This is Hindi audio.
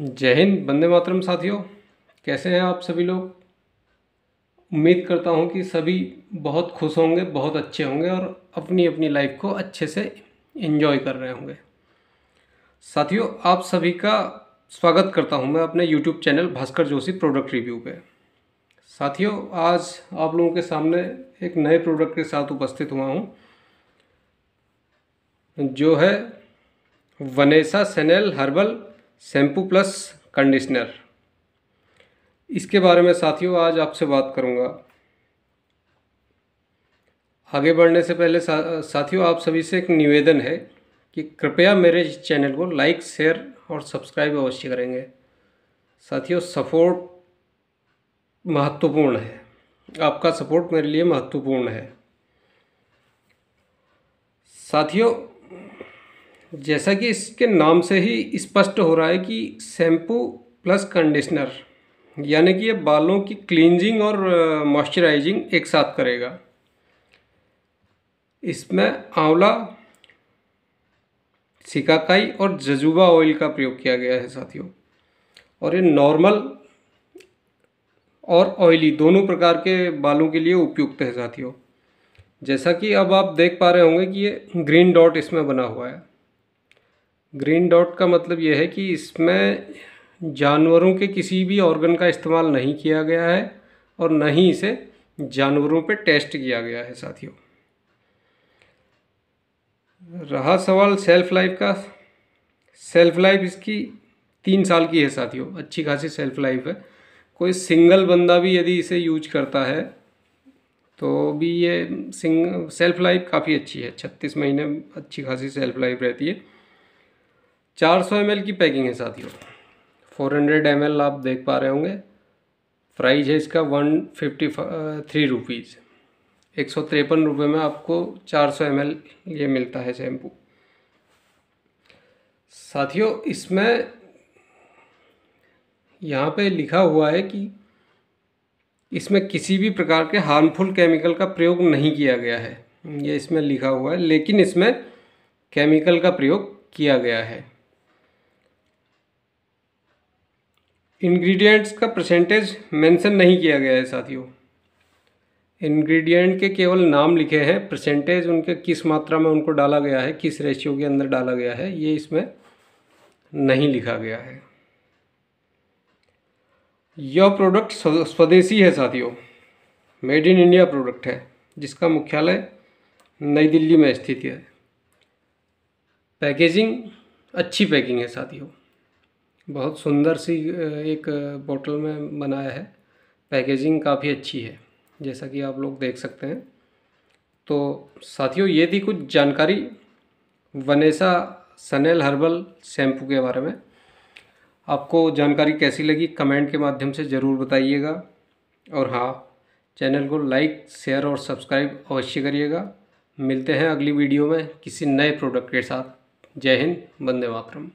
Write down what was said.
जय हिंद बंदे मातरम साथियों कैसे हैं आप सभी लोग उम्मीद करता हूं कि सभी बहुत खुश होंगे बहुत अच्छे होंगे और अपनी अपनी लाइफ को अच्छे से इन्जॉय कर रहे होंगे साथियों आप सभी का स्वागत करता हूं मैं अपने YouTube channel Bhaskar Joshi product review पे साथियों आज आप लोगों के सामने एक नए प्रोडक्ट के साथ उपस्थित हुआ हूँ जो है वनेसा सेनेल हर्बल शैम्पू प्लस कंडीशनर इसके बारे में साथियों आज आपसे बात करूंगा आगे बढ़ने से पहले सा, साथियों आप सभी से एक निवेदन है कि कृपया मेरे चैनल को लाइक शेयर और सब्सक्राइब अवश्य करेंगे साथियों सपोर्ट महत्वपूर्ण है आपका सपोर्ट मेरे लिए महत्वपूर्ण है साथियों जैसा कि इसके नाम से ही स्पष्ट हो रहा है कि शैम्पू प्लस कंडीशनर यानी कि ये बालों की क्लिनजिंग और मॉइस्चराइजिंग एक साथ करेगा इसमें आंवला सिकाकाई और जजुबा ऑयल का प्रयोग किया गया है साथियों और ये नॉर्मल और ऑयली दोनों प्रकार के बालों के लिए उपयुक्त है साथियों जैसा कि अब आप देख पा रहे होंगे कि ये ग्रीन डॉट इसमें बना हुआ है ग्रीन डॉट का मतलब यह है कि इसमें जानवरों के किसी भी ऑर्गन का इस्तेमाल नहीं किया गया है और न ही इसे जानवरों पर टेस्ट किया गया है साथियों रहा सवाल सेल्फ लाइफ का सेल्फ लाइफ इसकी तीन साल की है साथियों अच्छी खासी सेल्फ लाइफ है कोई सिंगल बंदा भी यदि इसे यूज करता है तो भी ये सिंग सेल्फ लाइफ काफ़ी अच्छी है छत्तीस महीने अच्छी खासी सेल्फ लाइफ रहती है चार सौ एम की पैकिंग है साथियों फोर हंड्रेड एम आप देख पा रहे होंगे प्राइस है इसका वन फिफ्टी थ्री रुपीज़ एक सौ तिरपन रुपये में आपको चार सौ एम ये मिलता है शैम्पू साथियों इसमें यहाँ पे लिखा हुआ है कि इसमें किसी भी प्रकार के हार्मफुल केमिकल का प्रयोग नहीं किया गया है ये इसमें लिखा हुआ है लेकिन इसमें केमिकल का प्रयोग किया गया है इंग्रेडिएंट्स का परसेंटेज मेंशन नहीं किया गया है साथियों इंग्रेडिएंट के केवल नाम लिखे हैं परसेंटेज उनके किस मात्रा में उनको डाला गया है किस रेशियो के अंदर डाला गया है ये इसमें नहीं लिखा गया है यह प्रोडक्ट स्वदेशी है साथियों मेड इन इंडिया प्रोडक्ट है जिसका मुख्यालय नई दिल्ली में स्थित है पैकेजिंग अच्छी पैकिंग है साथियों बहुत सुंदर सी एक बॉटल में बनाया है पैकेजिंग काफ़ी अच्छी है जैसा कि आप लोग देख सकते हैं तो साथियों ये थी कुछ जानकारी वनेसा सनेल हर्बल शैम्पू के बारे में आपको जानकारी कैसी लगी कमेंट के माध्यम से ज़रूर बताइएगा और हाँ चैनल को लाइक शेयर और सब्सक्राइब अवश्य करिएगा मिलते हैं अगली वीडियो में किसी नए प्रोडक्ट के साथ जय हिंद वंदे मातरम